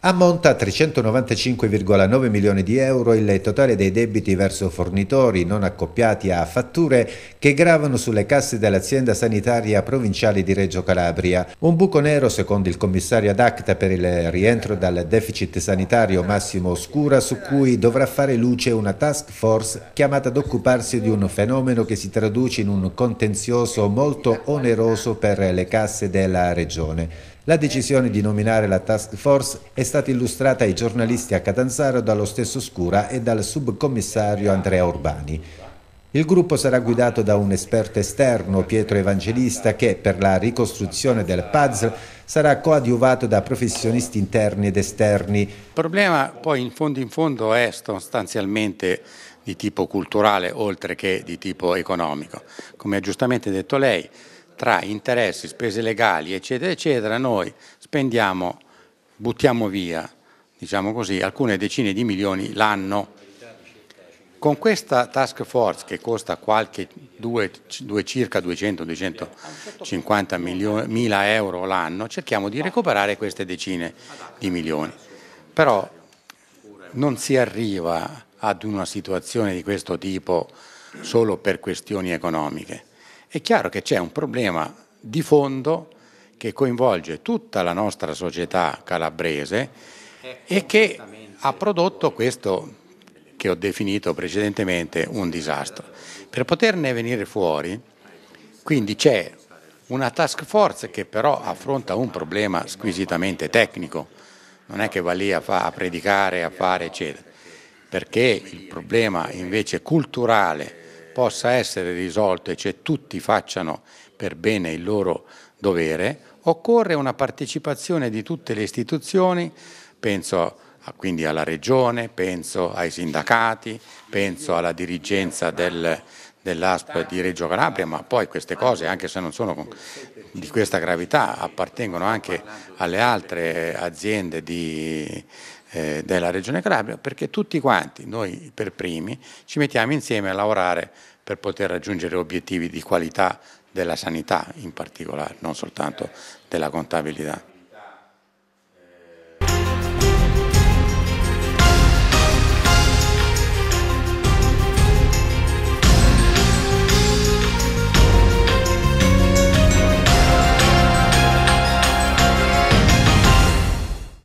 Ammonta a 395,9 milioni di euro il totale dei debiti verso fornitori non accoppiati a fatture che gravano sulle casse dell'azienda sanitaria provinciale di Reggio Calabria. Un buco nero, secondo il commissario ad acta per il rientro dal deficit sanitario Massimo Oscura, su cui dovrà fare luce una task force chiamata ad occuparsi di un fenomeno che si traduce in un contenzioso molto oneroso per le casse della regione. La decisione di nominare la task force è stata illustrata ai giornalisti a Catanzaro dallo stesso Scura e dal subcommissario Andrea Urbani. Il gruppo sarà guidato da un esperto esterno, Pietro Evangelista, che per la ricostruzione del puzzle sarà coadiuvato da professionisti interni ed esterni. Il problema poi in fondo in fondo è sostanzialmente di tipo culturale oltre che di tipo economico. Come ha giustamente detto lei, tra interessi, spese legali, eccetera, eccetera, noi spendiamo, buttiamo via, diciamo così, alcune decine di milioni l'anno. Con questa task force che costa qualche due, due, circa 200-250 mila euro l'anno, cerchiamo di recuperare queste decine di milioni. Però non si arriva ad una situazione di questo tipo solo per questioni economiche è chiaro che c'è un problema di fondo che coinvolge tutta la nostra società calabrese e che ha prodotto questo che ho definito precedentemente un disastro. Per poterne venire fuori, quindi c'è una task force che però affronta un problema squisitamente tecnico, non è che va lì a, fa, a predicare, a fare, eccetera, perché il problema invece culturale possa essere risolto e cioè tutti facciano per bene il loro dovere, occorre una partecipazione di tutte le istituzioni, penso quindi alla Regione, penso ai sindacati, penso alla dirigenza del, dell'ASP di Reggio Calabria, ma poi queste cose, anche se non sono di questa gravità, appartengono anche alle altre aziende di, eh, della Regione Calabria, perché tutti quanti, noi per primi, ci mettiamo insieme a lavorare per poter raggiungere obiettivi di qualità della sanità in particolare, non soltanto della contabilità.